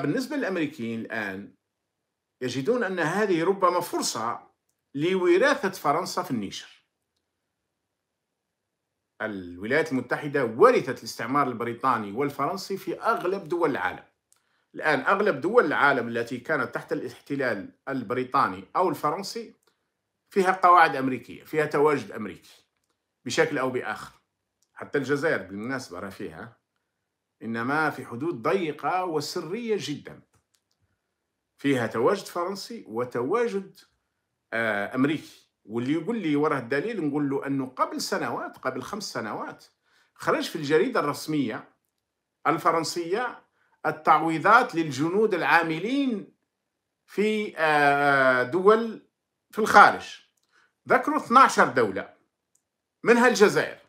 بالنسبة للأمريكيين الآن يجدون أن هذه ربما فرصة لوراثة فرنسا في النيجر الولايات المتحدة ورثت الاستعمار البريطاني والفرنسي في أغلب دول العالم الآن أغلب دول العالم التي كانت تحت الاحتلال البريطاني أو الفرنسي فيها قواعد أمريكية فيها تواجد أمريكي بشكل أو بآخر حتى الجزائر بالمناسبة فيها إنما في حدود ضيقة وسرية جدا فيها تواجد فرنسي وتواجد آه، أمريكي واللي يقول لي وراه الدليل نقول له أنه قبل سنوات قبل خمس سنوات خرج في الجريدة الرسمية الفرنسية التعويضات للجنود العاملين في آه، دول في الخارج ذكروا 12 دولة منها الجزائر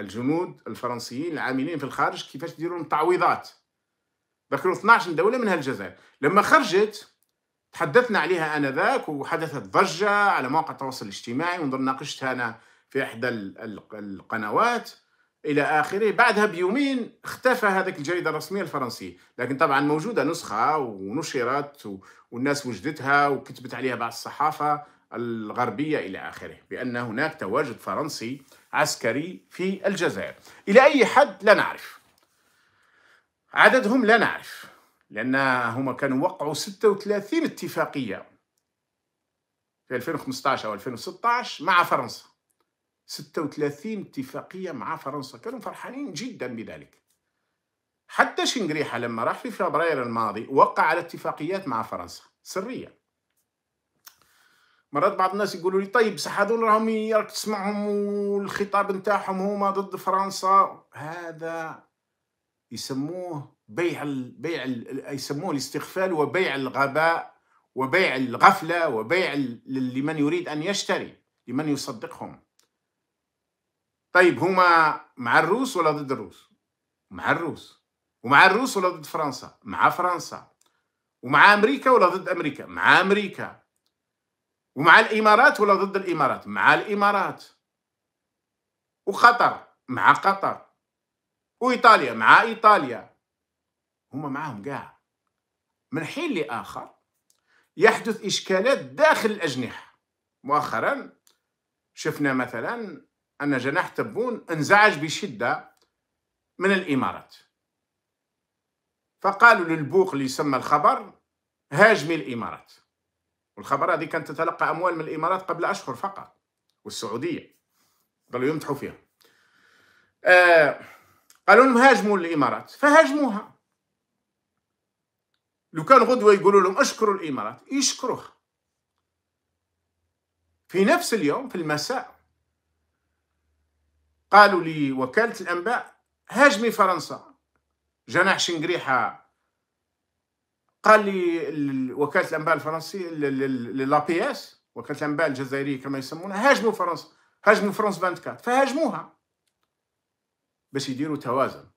الجنود الفرنسيين العاملين في الخارج كيفاش يديروا لهم تعويضات ذكروا 12 دوله منها الجزائر لما خرجت تحدثنا عليها انذاك وحدثت ضجه على مواقع التواصل الاجتماعي ونظن ناقشتها انا في احدى القنوات الى اخره بعدها بيومين اختفى هذيك الجريده الرسميه الفرنسيه لكن طبعا موجوده نسخه ونشرت والناس وجدتها وكتبت عليها بعض الصحافه الغربية إلى آخره بأن هناك تواجد فرنسي عسكري في الجزائر إلى أي حد لا نعرف عددهم لا نعرف لأن هما كانوا وقعوا 36 اتفاقية في 2015 أو 2016 مع فرنسا 36 اتفاقية مع فرنسا كانوا فرحانين جدا بذلك حتى شنغريحة لما راح في فبراير الماضي وقع على اتفاقيات مع فرنسا سرية مرات بعض الناس يقولوا لي طيب بصح هذول راهم راك تسمعهم والخطاب نتاعهم هما ضد فرنسا هذا يسموه بيع ال... بيع ال... يسموه الاستغفال وبيع الغباء وبيع الغفله وبيع ال... لمن يريد ان يشتري لمن يصدقهم طيب هما مع الروس ولا ضد الروس مع الروس ومع الروس ولا ضد فرنسا مع فرنسا ومع امريكا ولا ضد امريكا مع امريكا ومع الامارات ولا ضد الامارات مع الامارات وقطر مع قطر وايطاليا مع ايطاليا هما معاهم كاع من حين لاخر يحدث اشكالات داخل الاجنحه مؤخرا شفنا مثلا ان جناح تبون انزعج بشده من الامارات فقالوا للبوق اللي يسمى الخبر هاجمي الامارات والخبر هذه كانت تتلقى أموال من الإمارات قبل أشهر فقط والسعودية ظلوا يمدحوا فيها آه قالوا لهم هاجموا الإمارات فهاجموها لو كان غدوة يقولوا لهم اشكروا الإمارات يشكروها في نفس اليوم في المساء قالوا لوكالة الأنباء هاجمي فرنسا جناح شنقريحة قال لي وكاله الانباء الفرنسيه لا بي اس وكاله الانباء الجزائريه كما يسمونها هاجموا فرنسا هاجموا فرنسا 24 فهاجموها باش يديروا توازن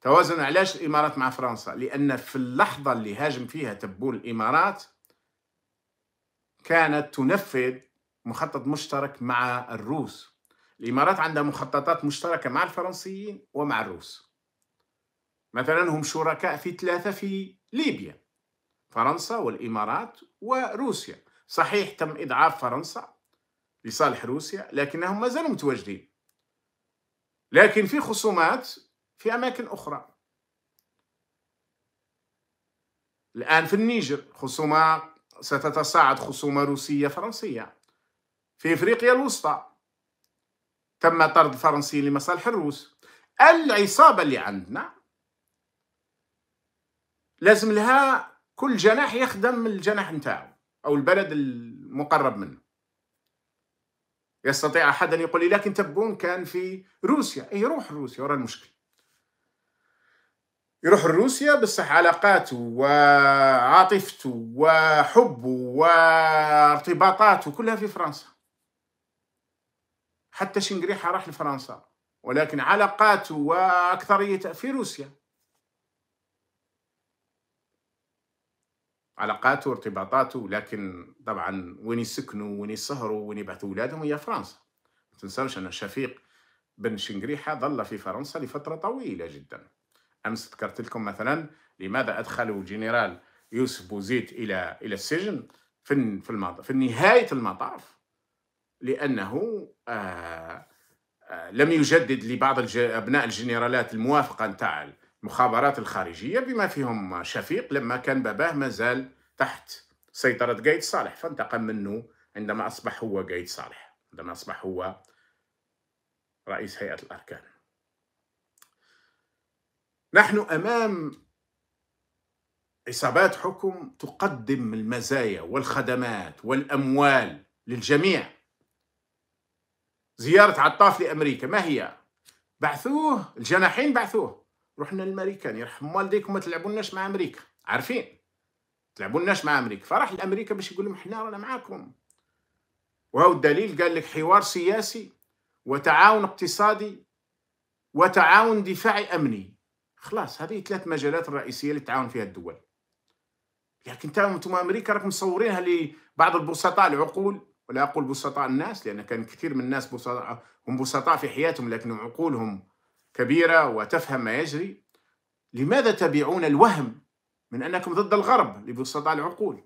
توازن علاش الامارات مع فرنسا لان في اللحظه اللي هاجم فيها تبول الامارات كانت تنفذ مخطط مشترك مع الروس الامارات عندها مخططات مشتركه مع الفرنسيين ومع الروس مثلا هم شركاء في ثلاثة في ليبيا فرنسا والإمارات وروسيا صحيح تم إضعاف فرنسا لصالح روسيا لكنهم ما زالوا متواجدين لكن في خصومات في أماكن أخرى الآن في النيجر خصومة ستتصاعد خصومة روسية فرنسية في إفريقيا الوسطى تم طرد فرنسي لمصالح الروس العصابة اللي عندنا لازم لها كل جناح يخدم الجناح نتاعو او البلد المقرب منه يستطيع احد ان يقول لي لكن تبون كان في روسيا اي روح روسيا ورا المشكل يروح لروسيا بصح علاقاته وعاطفته وحبه وارتباطاته كلها في فرنسا حتى شنقريحة راح لفرنسا ولكن علاقاته وأكثرية في روسيا علاقاته وارتباطاته لكن طبعا وين يسكنوا وين يسهروا وين يبعثوا اولادهم هي فرنسا ما تنساوش ان شفيق بن شنقريحه ظل في فرنسا لفتره طويله جدا امس ذكرت لكم مثلا لماذا ادخلوا الجنرال يوسف بوزيت الى الى السجن في في المطاف في نهايه المطاف لانه آه آه لم يجدد لبعض ابناء الجنرالات الموافقه نتاع المخابرات الخارجية بما فيهم شفيق لما كان باباه مازال تحت سيطرة قايد صالح فانتقم منه عندما أصبح هو قايد صالح عندما أصبح هو رئيس هيئة الأركان نحن أمام عصابات حكم تقدم المزايا والخدمات والأموال للجميع زيارة عطاف لأمريكا ما هي؟ بعثوه الجناحين بعثوه رحنا للمريكان يرحم والديكم ما تلعبوناش مع امريكا عارفين تلعبوناش مع امريكا فراح لامريكا باش يقول لهم حنا رانا معاكم وهو الدليل قال لك حوار سياسي وتعاون اقتصادي وتعاون دفاعي امني خلاص هذه ثلاث مجالات الرئيسيه اللي تعاون فيها الدول لكن انتم امريكا راكم مصورينها لبعض البسطاء العقول ولا اقول بسطاء الناس لان كان كثير من الناس بسطاء هم بسطاء في حياتهم لكن عقولهم كبيرة وتفهم ما يجري لماذا تبيعون الوهم من أنكم ضد الغرب لبسطاء العقول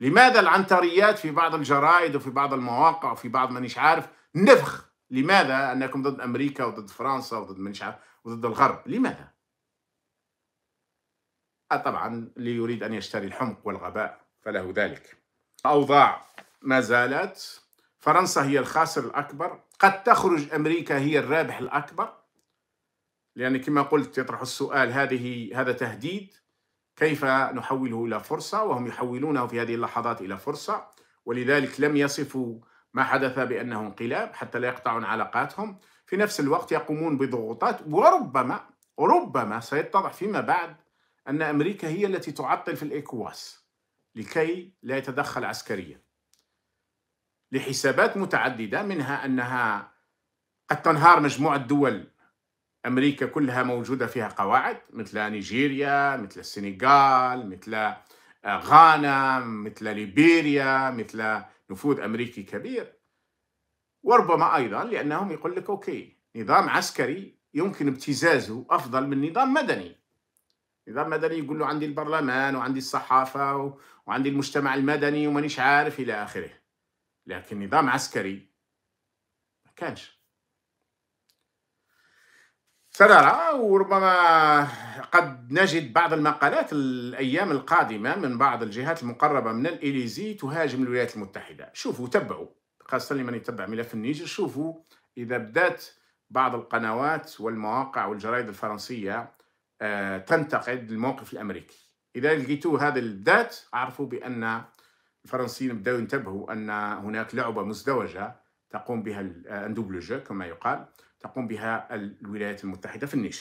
لماذا العنتريات في بعض الجرائد وفي بعض المواقع وفي بعض مانيش عارف نفخ لماذا أنكم ضد أمريكا وضد فرنسا وضد مانيش عارف وضد الغرب لماذا آه، طبعا اللي يريد أن يشتري الحمق والغباء فله ذلك أوضاع ما زالت فرنسا هي الخاسر الأكبر قد تخرج أمريكا هي الرابح الأكبر لأن كما قلت يطرح السؤال هذه هذا تهديد كيف نحوله إلى فرصة وهم يحولونه في هذه اللحظات إلى فرصة ولذلك لم يصفوا ما حدث بأنه انقلاب حتى لا يقطعون علاقاتهم في نفس الوقت يقومون بضغوطات وربما ربما سيتضح فيما بعد أن أمريكا هي التي تعطل في الايكواس لكي لا يتدخل عسكريا لحسابات متعددة منها أنها قد تنهار مجموعة دول أمريكا كلها موجودة فيها قواعد مثل نيجيريا مثل السنغال مثل آه، غانا مثل ليبيريا مثل نفوذ أمريكي كبير وربما أيضا لأنهم يقول لك أوكي نظام عسكري يمكن ابتزازه أفضل من نظام مدني نظام مدني يقول له عندي البرلمان وعندي الصحافة وعندي المجتمع المدني ومانيش عارف إلى آخره لكن نظام عسكري ما كانش سنرى وربما قد نجد بعض المقالات الايام القادمه من بعض الجهات المقربه من الاليزي تهاجم الولايات المتحده شوفوا تبعوا خاصه لمن يتبع ملف النيجر شوفوا اذا بدات بعض القنوات والمواقع والجرائد الفرنسيه آه، تنتقد الموقف الامريكي اذا لقيتوا هذا الذات اعرفوا بان الفرنسيين بداوا ينتبهوا ان هناك لعبه مزدوجه تقوم بها الاندوبلوجو آه، كما يقال تقوم بها الولايات المتحدة في النيش